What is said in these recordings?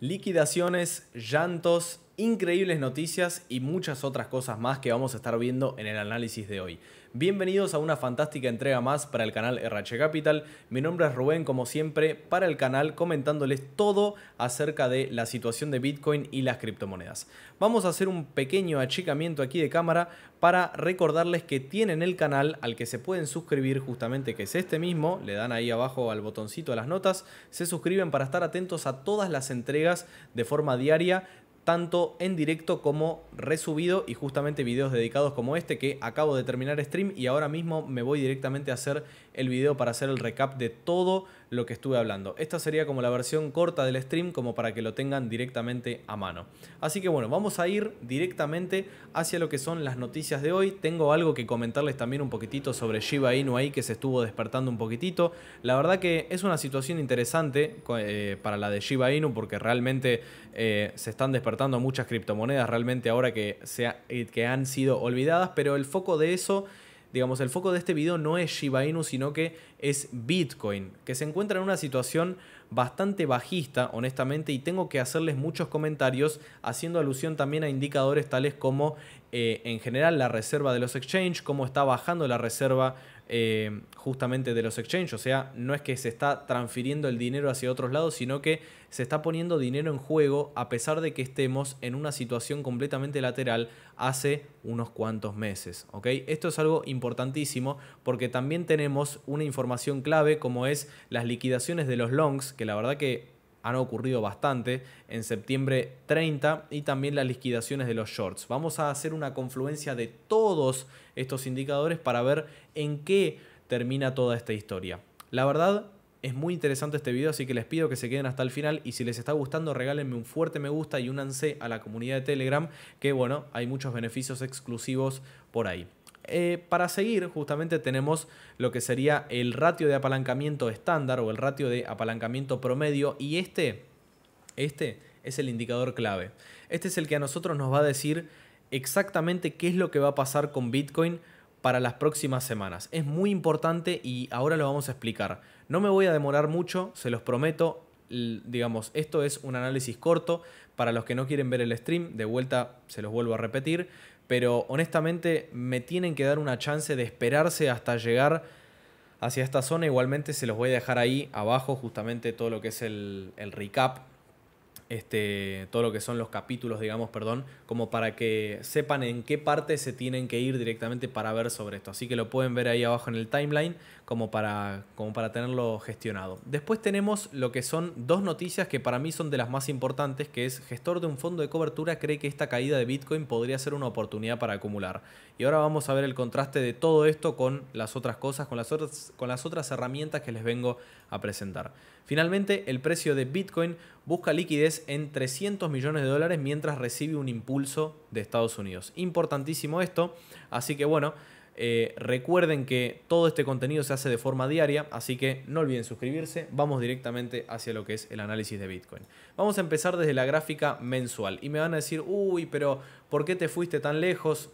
liquidaciones, llantos, increíbles noticias y muchas otras cosas más que vamos a estar viendo en el análisis de hoy. Bienvenidos a una fantástica entrega más para el canal RH Capital. Mi nombre es Rubén, como siempre, para el canal comentándoles todo acerca de la situación de Bitcoin y las criptomonedas. Vamos a hacer un pequeño achicamiento aquí de cámara para recordarles que tienen el canal al que se pueden suscribir justamente que es este mismo, le dan ahí abajo al botoncito de las notas, se suscriben para estar atentos a todas las entregas de forma diaria tanto en directo como resubido y justamente videos dedicados como este que acabo de terminar stream y ahora mismo me voy directamente a hacer el video para hacer el recap de todo lo que estuve hablando. Esta sería como la versión corta del stream, como para que lo tengan directamente a mano. Así que bueno, vamos a ir directamente hacia lo que son las noticias de hoy. Tengo algo que comentarles también un poquitito sobre Shiba Inu ahí, que se estuvo despertando un poquitito. La verdad que es una situación interesante eh, para la de Shiba Inu, porque realmente eh, se están despertando muchas criptomonedas, realmente ahora que, se eh, que han sido olvidadas, pero el foco de eso digamos, el foco de este video no es Shiba Inu, sino que es Bitcoin, que se encuentra en una situación bastante bajista, honestamente, y tengo que hacerles muchos comentarios haciendo alusión también a indicadores tales como, eh, en general, la reserva de los exchanges, cómo está bajando la reserva eh, justamente de los exchanges. O sea, no es que se está transfiriendo el dinero hacia otros lados, sino que se está poniendo dinero en juego a pesar de que estemos en una situación completamente lateral hace unos cuantos meses. ¿ok? Esto es algo importantísimo porque también tenemos una información clave como es las liquidaciones de los longs, que la verdad que han ocurrido bastante, en septiembre 30 y también las liquidaciones de los shorts. Vamos a hacer una confluencia de todos estos indicadores para ver en qué termina toda esta historia. La verdad, es muy interesante este video, así que les pido que se queden hasta el final y si les está gustando regálenme un fuerte me gusta y únanse a la comunidad de Telegram, que bueno, hay muchos beneficios exclusivos por ahí. Eh, para seguir, justamente tenemos lo que sería el ratio de apalancamiento estándar o el ratio de apalancamiento promedio y este, este es el indicador clave. Este es el que a nosotros nos va a decir exactamente qué es lo que va a pasar con Bitcoin para las próximas semanas. Es muy importante y ahora lo vamos a explicar. No me voy a demorar mucho, se los prometo. Digamos, esto es un análisis corto. Para los que no quieren ver el stream, de vuelta se los vuelvo a repetir pero honestamente me tienen que dar una chance de esperarse hasta llegar hacia esta zona. Igualmente se los voy a dejar ahí abajo justamente todo lo que es el, recap, este, todo lo que son los capítulos, digamos, perdón, como para que sepan en qué parte se tienen que ir directamente para ver sobre esto. Así que lo pueden ver ahí abajo en el timeline como para, como para tenerlo gestionado. Después tenemos lo que son dos noticias que para mí son de las más importantes, que es gestor de un fondo de cobertura cree que esta caída de Bitcoin podría ser una oportunidad para acumular. Y ahora vamos a ver el contraste de todo esto con las otras cosas, con las otras, con las otras herramientas que les vengo a presentar. Finalmente, el precio de Bitcoin busca liquidez en 300 millones de dólares mientras recibe un impulso de Estados Unidos. Importantísimo esto, así que bueno, eh, recuerden que todo este contenido se hace de forma diaria, así que no olviden suscribirse. Vamos directamente hacia lo que es el análisis de Bitcoin. Vamos a empezar desde la gráfica mensual y me van a decir, uy, pero ¿por qué te fuiste tan lejos?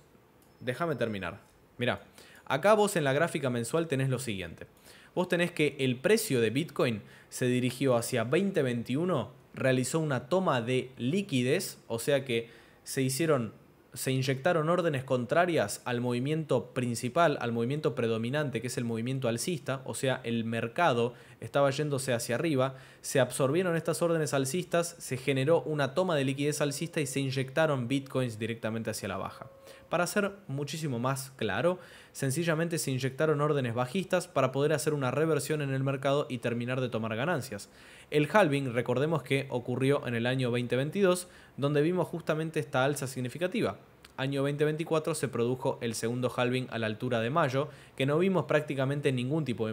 Déjame terminar. Mirá, acá vos en la gráfica mensual tenés lo siguiente. Vos tenés que el precio de Bitcoin se dirigió hacia 2021, realizó una toma de liquidez, o sea que se hicieron se inyectaron órdenes contrarias al movimiento principal, al movimiento predominante, que es el movimiento alcista, o sea, el mercado estaba yéndose hacia arriba, se absorbieron estas órdenes alcistas, se generó una toma de liquidez alcista y se inyectaron bitcoins directamente hacia la baja. Para ser muchísimo más claro, sencillamente se inyectaron órdenes bajistas para poder hacer una reversión en el mercado y terminar de tomar ganancias. El halving, recordemos que ocurrió en el año 2022, donde vimos justamente esta alza significativa. Año 2024 se produjo el segundo halving a la altura de mayo, que no vimos prácticamente ningún tipo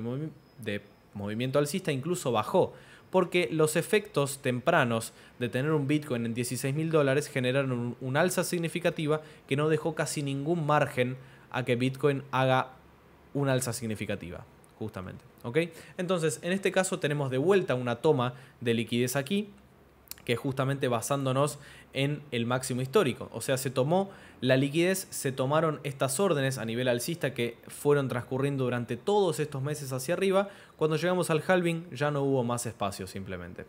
de, movimiento alcista, incluso bajó porque los efectos tempranos de tener un Bitcoin en 16 mil dólares generaron un, alza significativa que no dejó casi ningún margen a que Bitcoin haga una alza significativa, justamente. ¿ok? Entonces, en este caso tenemos de vuelta una toma de liquidez aquí, que es justamente basándonos en el máximo histórico. O sea, se tomó la liquidez, se tomaron estas órdenes a nivel alcista que fueron transcurriendo durante todos estos meses hacia arriba. Cuando llegamos al halving ya no hubo más espacio simplemente.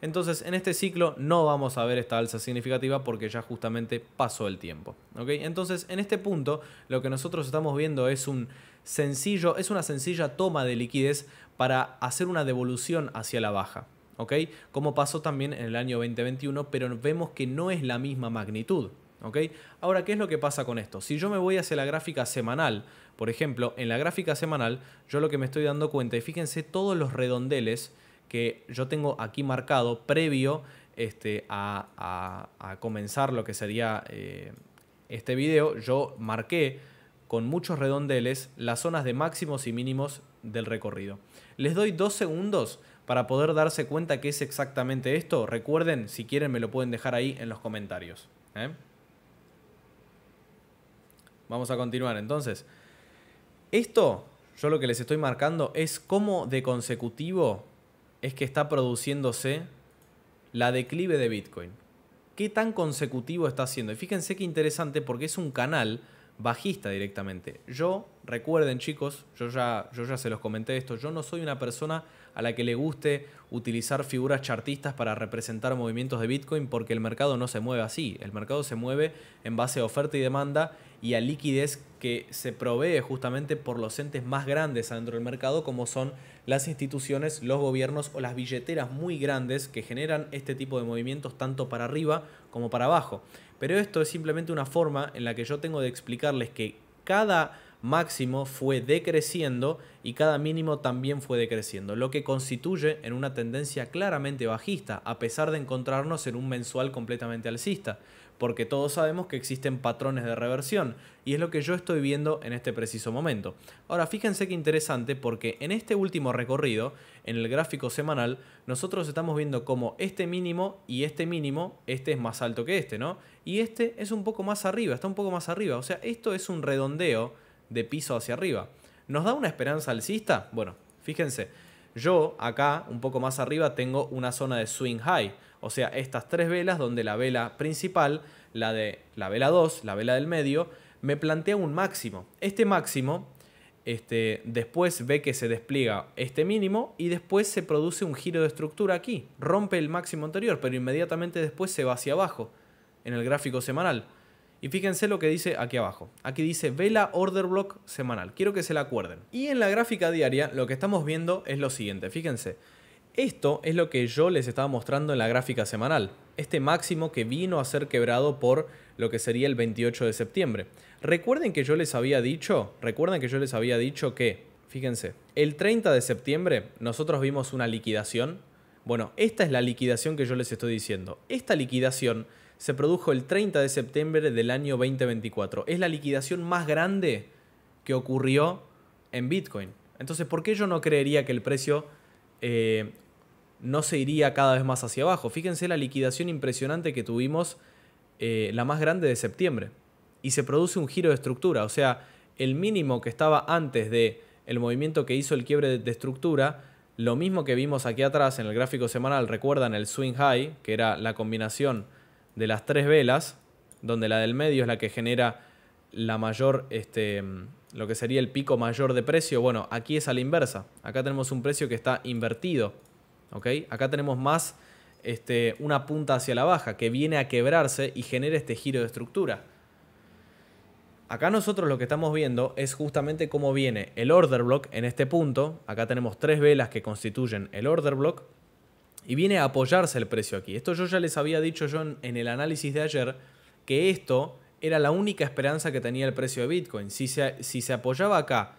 Entonces en este ciclo no vamos a ver esta alza significativa porque ya justamente pasó el tiempo. Entonces en este punto lo que nosotros estamos viendo es un sencillo, es una sencilla toma de liquidez para hacer una devolución hacia la baja. ¿ok? Como pasó también en el año 2021, pero vemos que no es la misma magnitud. ok Ahora, ¿qué es lo que pasa con esto? Si yo me voy hacia la gráfica semanal, por ejemplo, en la gráfica semanal, yo lo que me estoy dando cuenta, y fíjense todos los redondeles que yo tengo aquí marcado previo este, a, comenzar lo que sería eh, este video, yo marqué con muchos redondeles las zonas de máximos y mínimos del recorrido. Les doy dos segundos para poder darse cuenta que es exactamente esto, recuerden, si quieren me lo pueden dejar ahí en los comentarios. ¿eh? Vamos a continuar entonces. Esto, yo lo que les estoy marcando es cómo de consecutivo es que está produciéndose la declive de Bitcoin. ¿Qué tan consecutivo está haciendo? Y fíjense qué interesante porque es un canal bajista directamente. Yo, recuerden chicos, yo ya, yo ya se los comenté esto, yo no soy una persona a la que le guste utilizar figuras chartistas para representar movimientos de Bitcoin porque el mercado no se mueve así. El mercado se mueve en base a oferta y demanda y a liquidez que se provee justamente por los entes más grandes adentro del mercado como son las instituciones, los gobiernos o las billeteras muy grandes que generan este tipo de movimientos tanto para arriba como para abajo. Pero esto es simplemente una forma en la que yo tengo de explicarles que cada máximo fue decreciendo y cada mínimo también fue decreciendo, lo que constituye en una tendencia claramente bajista, a pesar de encontrarnos en un mensual completamente alcista, porque todos sabemos que existen patrones de reversión, y es lo que yo estoy viendo en este preciso momento. Ahora, fíjense qué interesante, porque en este último recorrido, en el gráfico semanal, nosotros estamos viendo como este mínimo y este mínimo, este es más alto que este, ¿no? Y este es un poco más arriba, está un poco más arriba, o sea, esto es un redondeo de piso hacia arriba. ¿Nos da una esperanza alcista? Bueno, fíjense, yo acá, un poco más arriba, tengo una zona de swing high. O sea, estas tres velas donde la vela principal, la de la vela 2, la vela del medio, me plantea un máximo. Este máximo este, después ve que se despliega este mínimo y después se produce un giro de estructura aquí. Rompe el máximo anterior, pero inmediatamente después se va hacia abajo en el gráfico semanal. Y fíjense lo que dice aquí abajo. Aquí dice vela order block semanal. Quiero que se la acuerden. Y en la gráfica diaria lo que estamos viendo es lo siguiente. Fíjense. Esto es lo que yo les estaba mostrando en la gráfica semanal. Este máximo que vino a ser quebrado por lo que sería el 28 de septiembre. Recuerden que yo les había dicho, recuerden que yo les había dicho que, fíjense, el 30 de septiembre nosotros vimos una liquidación. Bueno, esta es la liquidación que yo les estoy diciendo. Esta liquidación se produjo el 30 de septiembre del año 2024. Es la liquidación más grande que ocurrió en Bitcoin. Entonces, ¿por qué yo no creería que el precio eh, no se iría cada vez más hacia abajo? Fíjense la liquidación impresionante que tuvimos, eh, la más grande de septiembre. Y se produce un giro de estructura, o sea, el mínimo que estaba antes de el movimiento que hizo el quiebre de estructura, lo mismo que vimos aquí atrás en el gráfico semanal, recuerdan el swing high, que era la combinación de las tres velas, donde la del medio es la que genera la mayor, este, lo que sería el pico mayor de precio, bueno, aquí es a la inversa. Acá tenemos un precio que está invertido. Acá tenemos más este, una punta hacia la baja que viene a quebrarse y genera este giro de estructura. Acá nosotros lo que estamos viendo es justamente cómo viene el order block en este punto. Acá tenemos tres velas que constituyen el order block y viene a apoyarse el precio aquí. Esto yo ya les había dicho yo en, el análisis de ayer, que esto era la única esperanza que tenía el precio de Bitcoin. Si se, apoyaba acá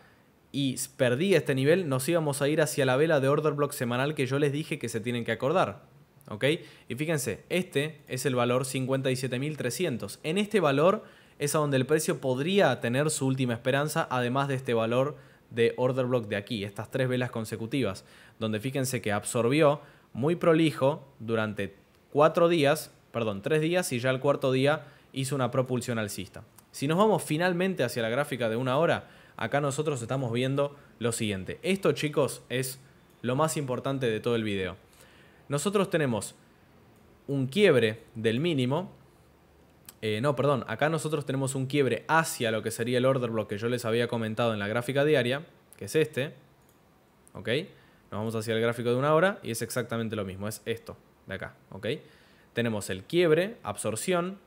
y perdía este nivel, nos íbamos a ir hacia la vela de order block semanal que yo les dije que se tienen que acordar. ¿Ok? Y fíjense, este es el valor 57.300. En este valor es a donde el precio podría tener su última esperanza, además de este valor de order block de aquí, estas tres velas consecutivas, donde fíjense que absorbió muy prolijo durante cuatro días, perdón, tres días y ya el cuarto día hizo una propulsión alcista. Si nos vamos finalmente hacia la gráfica de una hora, acá nosotros estamos viendo lo siguiente. Esto chicos es lo más importante de todo el video. Nosotros tenemos un quiebre del mínimo. Eh, no, perdón, acá nosotros tenemos un quiebre hacia lo que sería el order block que yo les había comentado en la gráfica diaria, que es este. ¿Ok? Nos vamos hacia el gráfico de una hora y es exactamente lo mismo, es esto de acá, ¿ok? Tenemos el quiebre, absorción,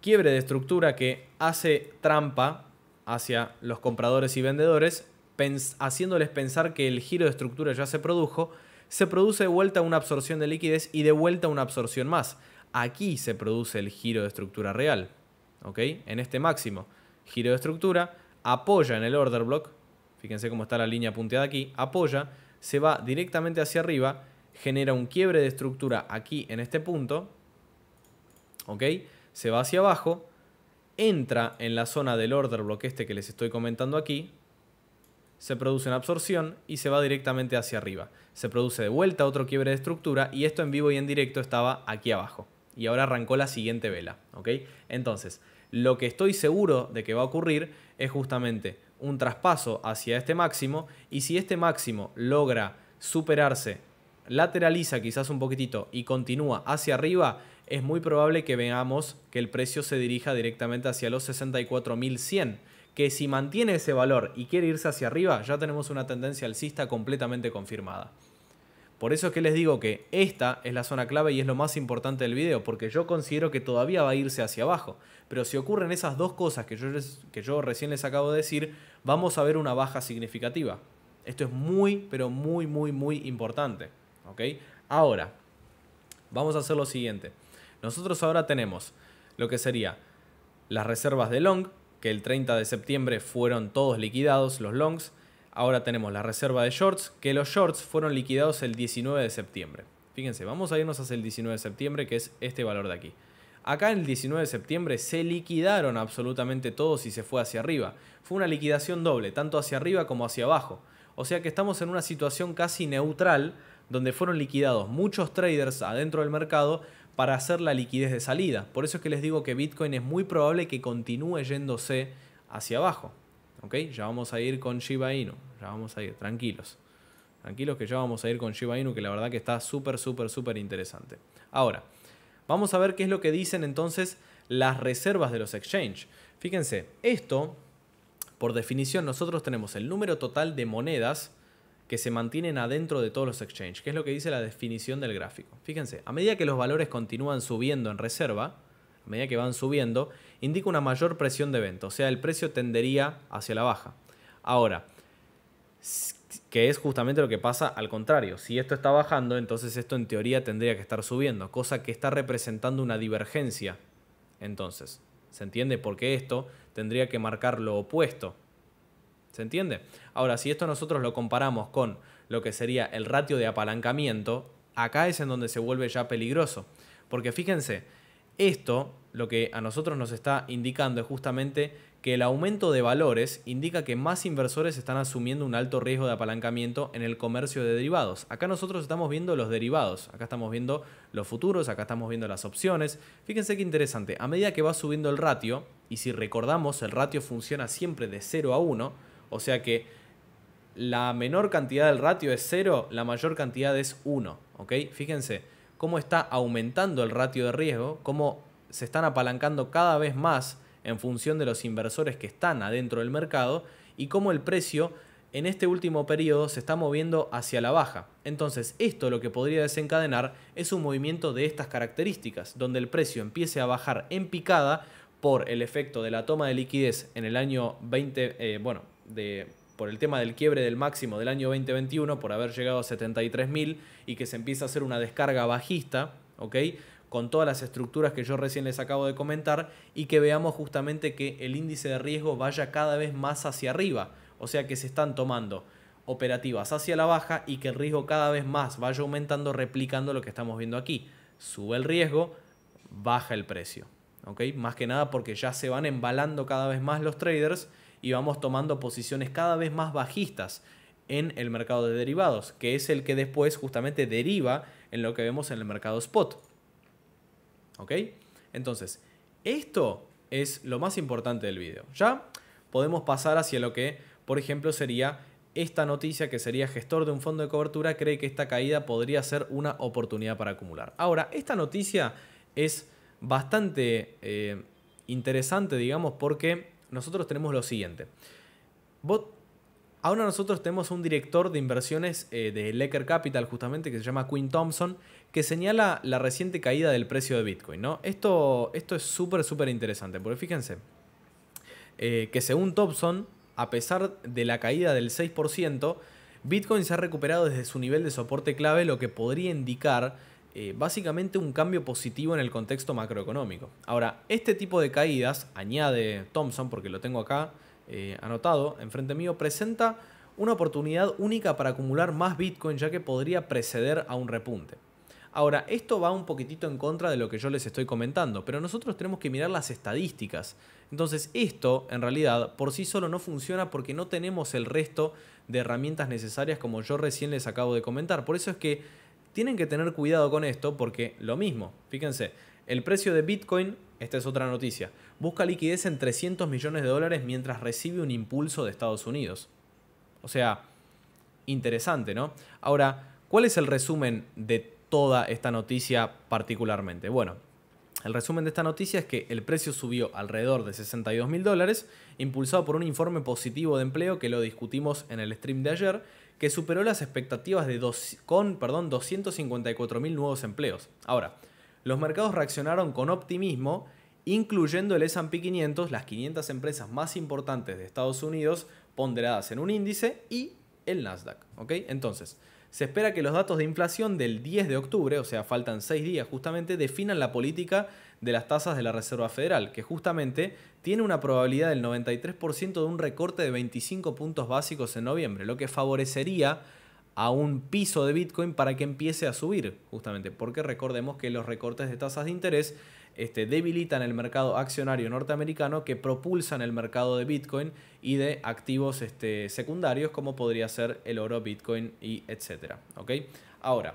quiebre de estructura que hace trampa hacia los compradores y vendedores, haciéndoles pensar que el giro de estructura ya se produjo, se produce de vuelta una absorción de liquidez y de vuelta una absorción más. Aquí se produce el giro de estructura real, ¿ok? En este máximo, giro de estructura, apoya en el order block, fíjense cómo está la línea punteada aquí, apoya, se va directamente hacia arriba, genera un quiebre de estructura aquí en este punto, ¿ok? Se va hacia abajo, entra en la zona del order bloque este que les estoy comentando aquí, se produce una absorción y se va directamente hacia arriba. Se produce de vuelta otro quiebre de estructura y esto en vivo y en directo estaba aquí abajo. Y ahora arrancó la siguiente vela, ¿ok? Entonces, lo que estoy seguro de que va a ocurrir es justamente un traspaso hacia este máximo y si este máximo logra superarse, lateraliza quizás un poquitito y continúa hacia arriba, es muy probable que veamos que el precio se dirija directamente hacia los 64.100, que si mantiene ese valor y quiere irse hacia arriba, ya tenemos una tendencia alcista completamente confirmada. Por eso es que les digo que esta es la zona clave y es lo más importante del video, porque yo considero que todavía va a irse hacia abajo. Pero si ocurren esas dos cosas que yo, que yo recién les acabo de decir, vamos a ver una baja significativa. Esto es muy, pero muy, muy, muy importante. Ahora, vamos a hacer lo siguiente. Nosotros ahora tenemos lo que sería las reservas de long, que el 30 de septiembre fueron todos liquidados los longs. Ahora tenemos la reserva de shorts, que los shorts fueron liquidados el 19 de septiembre. Fíjense, vamos a irnos hacia el 19 de septiembre, que es este valor de aquí. Acá el 19 de septiembre se liquidaron absolutamente todos y se fue hacia arriba. Fue una liquidación doble, tanto hacia arriba como hacia abajo. O sea que estamos en una situación casi neutral, donde fueron liquidados muchos traders adentro del mercado para hacer la liquidez de salida. Por eso es que les digo que Bitcoin es muy probable que continúe yéndose hacia abajo. Ya vamos a ir con Shiba Inu, ya vamos a ir, tranquilos. Tranquilos que ya vamos a ir con Shiba Inu, que la verdad que está súper, súper, súper interesante. Ahora, vamos a ver qué es lo que dicen entonces las reservas de los exchanges. Fíjense, esto, por definición, nosotros tenemos el número total de monedas que se mantienen adentro de todos los exchanges, que es lo que dice la definición del gráfico. Fíjense, a medida que los valores continúan subiendo en reserva, a medida que van subiendo, indica una mayor presión de venta, o sea, el precio tendería hacia la baja. Ahora, que es justamente lo que pasa al contrario, si esto está bajando, entonces esto en teoría tendría que estar subiendo, cosa que está representando una divergencia. Entonces, ¿se entiende? Porque esto tendría que marcar lo opuesto. ¿Se entiende? Ahora, si esto nosotros lo comparamos con lo que sería el ratio de apalancamiento, acá es en donde se vuelve ya peligroso. Porque fíjense, esto lo que a nosotros nos está indicando es justamente que el aumento de valores indica que más inversores están asumiendo un alto riesgo de apalancamiento en el comercio de derivados. Acá nosotros estamos viendo los derivados, acá estamos viendo los futuros, acá estamos viendo las opciones. Fíjense qué interesante, a medida que va subiendo el ratio, y si recordamos, el ratio funciona siempre de 0 a 1, o sea que la menor cantidad del ratio es 0, la mayor cantidad es 1, ¿ok? Fíjense, cómo está aumentando el ratio de riesgo, cómo se están apalancando cada vez más en función de los inversores que están adentro del mercado y cómo el precio en este último periodo se está moviendo hacia la baja. Entonces esto lo que podría desencadenar es un movimiento de estas características, donde el precio empiece a bajar en picada por el efecto de la toma de liquidez en el año 20, eh, bueno, de por el tema del quiebre del máximo del año 2021, por haber llegado a 73.000 y que se empieza a hacer una descarga bajista, ¿ok? Con todas las estructuras que yo recién les acabo de comentar y que veamos justamente que el índice de riesgo vaya cada vez más hacia arriba, o sea que se están tomando operativas hacia la baja y que el riesgo cada vez más vaya aumentando replicando lo que estamos viendo aquí. Sube el riesgo, baja el precio. ¿ok? Más que nada porque ya se van embalando cada vez más los traders y vamos tomando posiciones cada vez más bajistas en el mercado de derivados, que es el que después justamente deriva en lo que vemos en el mercado spot. ¿Ok? Entonces, esto es lo más importante del video. Ya podemos pasar hacia lo que, por ejemplo, sería esta noticia que sería gestor de un fondo de cobertura cree que esta caída podría ser una oportunidad para acumular. Ahora, esta noticia es bastante eh, interesante, digamos, porque nosotros tenemos lo siguiente. ahora nosotros tenemos un director de inversiones eh, de Lecker Capital, justamente, que se llama Quinn Thompson, que señala la reciente caída del precio de Bitcoin. Esto, es súper, súper interesante, porque fíjense eh, que según Thompson, a pesar de la caída del 6%, Bitcoin se ha recuperado desde su nivel de soporte clave, lo que podría indicar eh, básicamente un cambio positivo en el contexto macroeconómico. Ahora, este tipo de caídas, añade Thompson, porque lo tengo acá eh, anotado enfrente mío, presenta una oportunidad única para acumular más Bitcoin ya que podría preceder a un repunte. Ahora, esto va un poquitito en contra de lo que yo les estoy comentando, pero nosotros tenemos que mirar las estadísticas. Entonces, esto en realidad por sí solo no funciona porque no tenemos el resto de herramientas necesarias como yo recién les acabo de comentar. Por eso es que tienen que tener cuidado con esto porque lo mismo, fíjense, el precio de Bitcoin, esta es otra noticia, busca liquidez en 300 millones de dólares mientras recibe un impulso de Estados Unidos. O sea, interesante, ¿no? Ahora, ¿cuál es el resumen de toda esta noticia particularmente? Bueno, el resumen de esta noticia es que el precio subió alrededor de 62 mil dólares, impulsado por un informe positivo de empleo que lo discutimos en el stream de ayer, que superó las expectativas de dos, con 254.000 nuevos empleos. Ahora, los mercados reaccionaron con optimismo, incluyendo el SP 500, las 500 empresas más importantes de Estados Unidos, ponderadas en un índice, y el Nasdaq. Entonces, se espera que los datos de inflación del 10 de octubre, o sea, faltan 6 días justamente, definan la política de las tasas de la Reserva Federal, que justamente tiene una probabilidad del 93% de un recorte de 25 puntos básicos en noviembre, lo que favorecería a un piso de Bitcoin para que empiece a subir, justamente, porque recordemos que los recortes de tasas de interés este, debilitan el mercado accionario norteamericano que propulsan el mercado de Bitcoin y de activos este, secundarios como podría ser el oro, Bitcoin y etcétera. Ahora,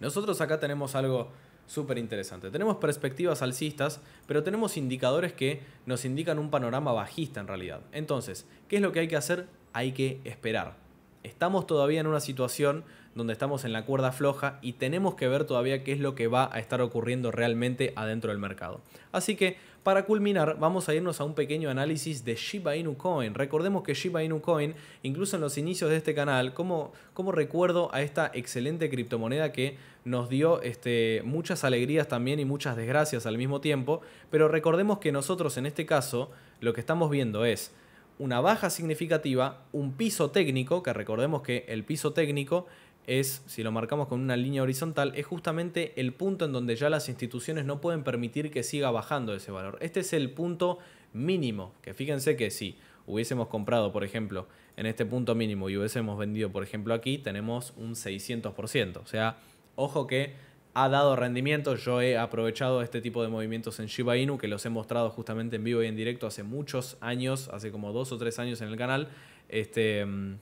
nosotros acá tenemos algo súper interesante. Tenemos perspectivas alcistas, pero tenemos indicadores que nos indican un panorama bajista en realidad. Entonces, ¿qué es lo que hay que hacer? Hay que esperar. Estamos todavía en una situación donde estamos en la cuerda floja y tenemos que ver todavía qué es lo que va a estar ocurriendo realmente adentro del mercado. Así que para culminar, vamos a irnos a un pequeño análisis de Shiba Inu Coin. Recordemos que Shiba Inu Coin, incluso en los inicios de este canal, como, como recuerdo a esta excelente criptomoneda que nos dio este, muchas alegrías también y muchas desgracias al mismo tiempo, pero recordemos que nosotros en este caso lo que estamos viendo es una baja significativa, un piso técnico, que recordemos que el piso técnico es, si lo marcamos con una línea horizontal, es justamente el punto en donde ya las instituciones no pueden permitir que siga bajando ese valor. Este es el punto mínimo, que fíjense que si hubiésemos comprado, por ejemplo, en este punto mínimo y hubiésemos vendido, por ejemplo, aquí, tenemos un 600%. O sea, ojo que ha dado rendimiento, yo he aprovechado este tipo de movimientos en Shiba Inu, que los he mostrado justamente en vivo y en directo hace muchos años, hace como dos o tres años en el canal. Este, mm,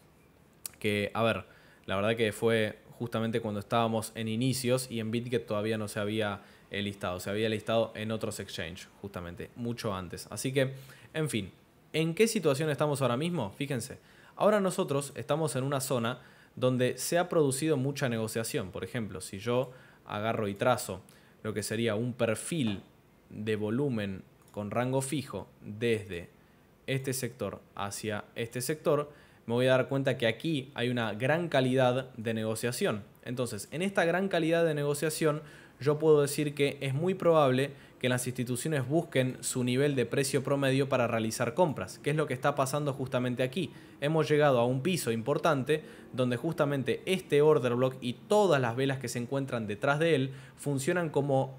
que, a ver, la verdad que fue justamente cuando estábamos en inicios y en BitGet todavía no se había eh, listado, se había listado en otros exchanges, justamente, mucho antes. Así que, en fin, ¿en qué situación estamos ahora mismo? Fíjense, ahora nosotros estamos en una zona donde se ha producido mucha negociación. Por ejemplo, si yo agarro y trazo lo que sería un perfil de volumen con rango fijo desde este sector hacia este sector, me voy a dar cuenta que aquí hay una gran calidad de negociación. Entonces, en esta gran calidad de negociación, yo puedo decir que es muy probable que las instituciones busquen su nivel de precio promedio para realizar compras, que es lo que está pasando justamente aquí. Hemos llegado a un piso importante donde justamente este order block y todas las velas que se encuentran detrás de él funcionan como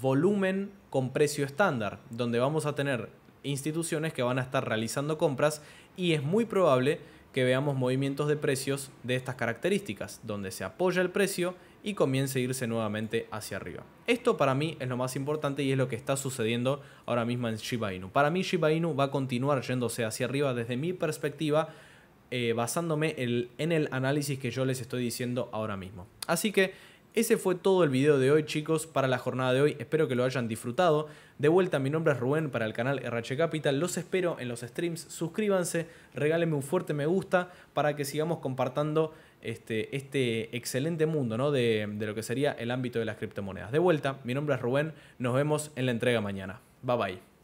volumen con precio estándar, donde vamos a tener instituciones que van a estar realizando compras y es muy probable que veamos movimientos de precios de estas características, donde se apoya el precio y comience a irse nuevamente hacia arriba. Esto para mí es lo más importante y es lo que está sucediendo ahora mismo en Shiba Inu. Para mí Shiba Inu va a continuar yéndose hacia arriba desde mi perspectiva, eh, basándome en el análisis que yo les estoy diciendo ahora mismo. Así que ese fue todo el video de hoy chicos para la jornada de hoy, espero que lo hayan disfrutado. De vuelta, mi nombre es Rubén para el canal RH Capital, los espero en los streams, suscríbanse, regálenme un fuerte me gusta para que sigamos compartiendo este, este, excelente mundo ¿no? de, de lo que sería el ámbito de las criptomonedas. De vuelta, mi nombre es Rubén, nos vemos en la entrega mañana. Bye bye.